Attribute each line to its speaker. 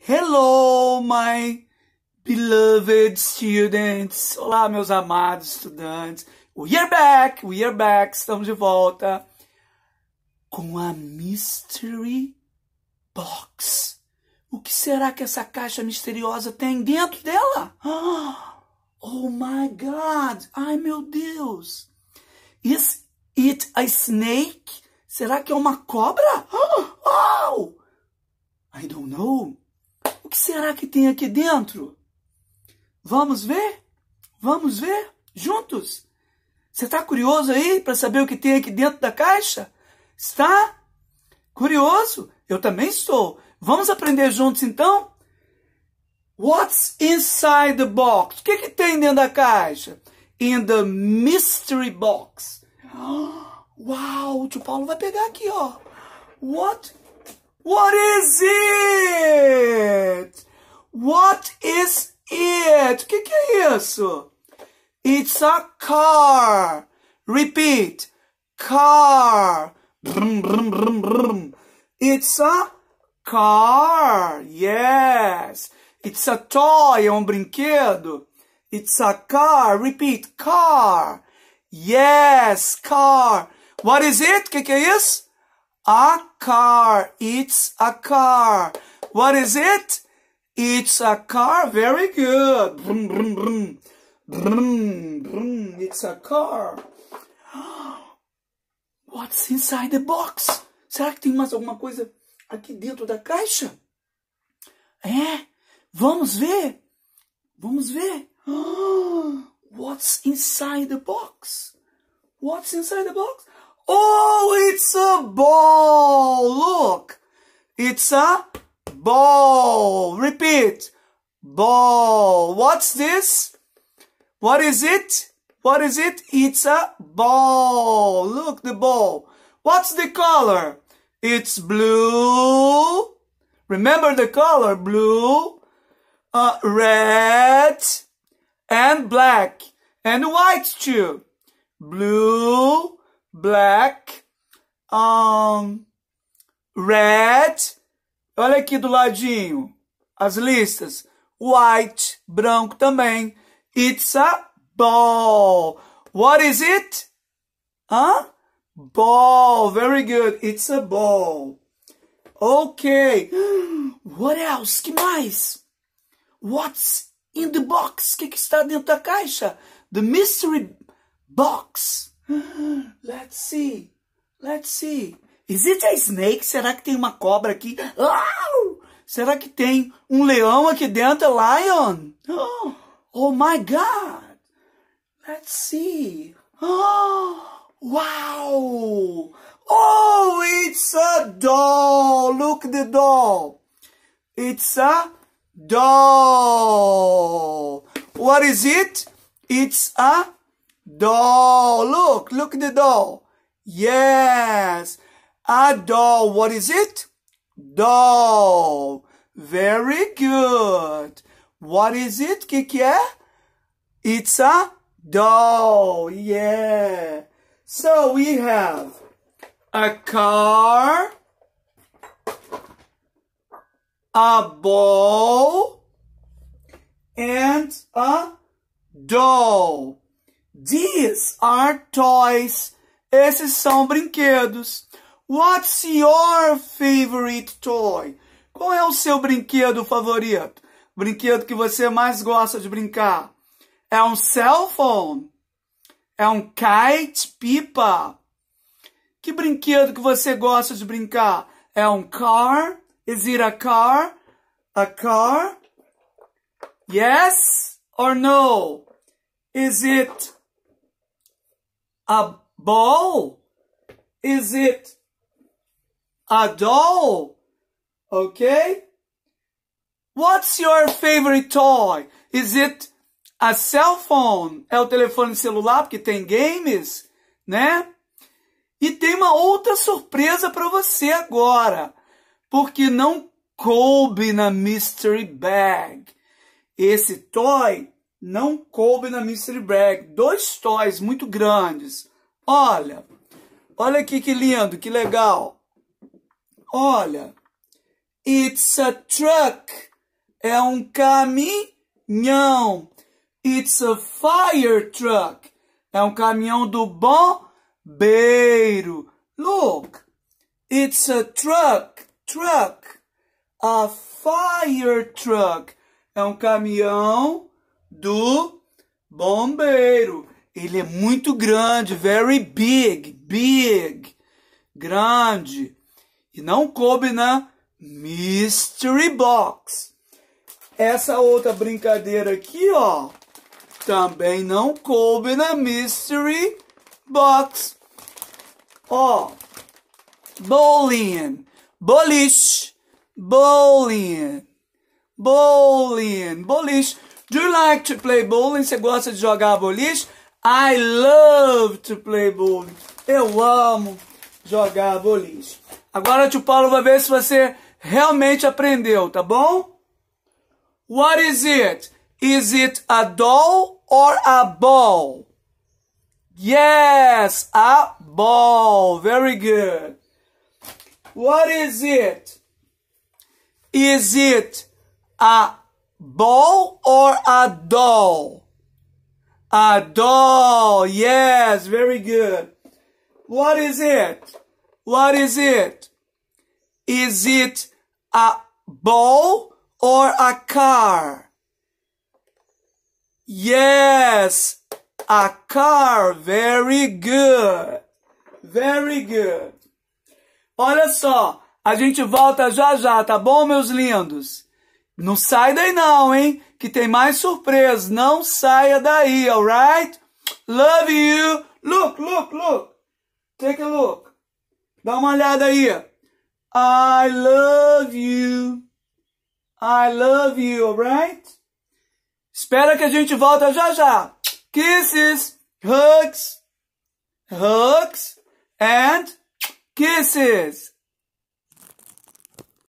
Speaker 1: Hello, my beloved students. Olá, meus amados estudantes. We are back, we are back. Estamos de volta com a Mystery Box. O que será que essa caixa misteriosa tem dentro dela? Oh my God! Ai meu Deus! Is it a snake? Será que é uma cobra? Oh! I don't know será que tem aqui dentro? Vamos ver? Vamos ver juntos? Você está curioso aí para saber o que tem aqui dentro da caixa? Está? Curioso? Eu também estou. Vamos aprender juntos então? What's inside the box? O que, que tem dentro da caixa? In the mystery box. Uau, o tio Paulo vai pegar aqui, ó. What What is it? What is it? O que, que é isso? It's a car. Repeat. Car. Brum, brum, brum, brum. It's a car. Yes. It's a toy. É um brinquedo. It's a car. Repeat. Car. Yes. Car. What is it? O que, que é isso? A car. It's a car. What is it? It's a car. Very good. Brum, brum, brum. Brum, brum. It's a car. What's inside the box? Será que tem mais alguma coisa aqui dentro da caixa? É? Vamos ver. Vamos ver. What's inside the box? What's inside the box? Oh, it's a ball. Look. It's a ball. Repeat. Ball. What's this? What is it? What is it? It's a ball. Look, the ball. What's the color? It's blue. Remember the color blue, uh, red, and black, and white too. Blue, black, um, red. Olha aqui do ladinho as listas. White, branco também. It's a ball. What is it? Huh? Ball. Very good. It's a ball. Ok. What else? Que mais? What's in the box? O que, que está dentro da caixa? The mystery box. Let's see. Let's see. Is it a snake? Será que tem uma cobra aqui? Oh! Será que tem um leão aqui dentro? Lion? Oh, oh my God. Let's see. Oh, wow. Oh, it's a doll. Look the doll. It's a doll. What is it? It's a Doll. Look, look at the doll. Yes. A doll. What is it? Doll. Very good. What is it, Kiki? It's a doll. Yeah. So we have a car, a ball, and a doll. These are toys. Esses são brinquedos. What's your favorite toy? Qual é o seu brinquedo favorito? Brinquedo que você mais gosta de brincar? É um cell phone? É um kite pipa? Que brinquedo que você gosta de brincar? É um car? Is it a car? A car? Yes or no? Is it a ball? Is it a doll? Okay? What's your favorite toy? Is it a cell phone? É o telefone celular, porque tem games, né? E tem uma outra surpresa para você agora, porque não coube na mystery bag. Esse toy não coube na Mystery Bag. Dois toys muito grandes. Olha, olha aqui que lindo, que legal. Olha, it's a truck, é um caminhão. It's a fire truck, é um caminhão do bombeiro. Look, it's a truck, truck, a fire truck, é um caminhão do bombeiro. Ele é muito grande, very big, big, grande. E não coube na mystery box. Essa outra brincadeira aqui, ó, também não coube na mystery box. Ó, bowling, boliche, bowling, bowling, boliche. Do you like to play bowling? Você gosta de jogar boliche? I love to play bowling. Eu amo jogar boliche. Agora tio Paulo vai ver se você realmente aprendeu, tá bom? What is it? Is it a doll or a ball? Yes, a ball. Very good. What is it? Is it a ball or a doll? A doll. Yes, very good. What is it? What is it? Is it a ball or a car? Yes, a car. Very good. Very good. Olha só, a gente volta já já, tá bom, meus lindos? Não sai daí não, hein? Que tem mais surpresa. Não saia daí, alright? Love you. Look, look, look. Take a look. Dá uma olhada aí. I love you. I love you, alright? Espera que a gente volta já já. Kisses, hugs, hugs and kisses.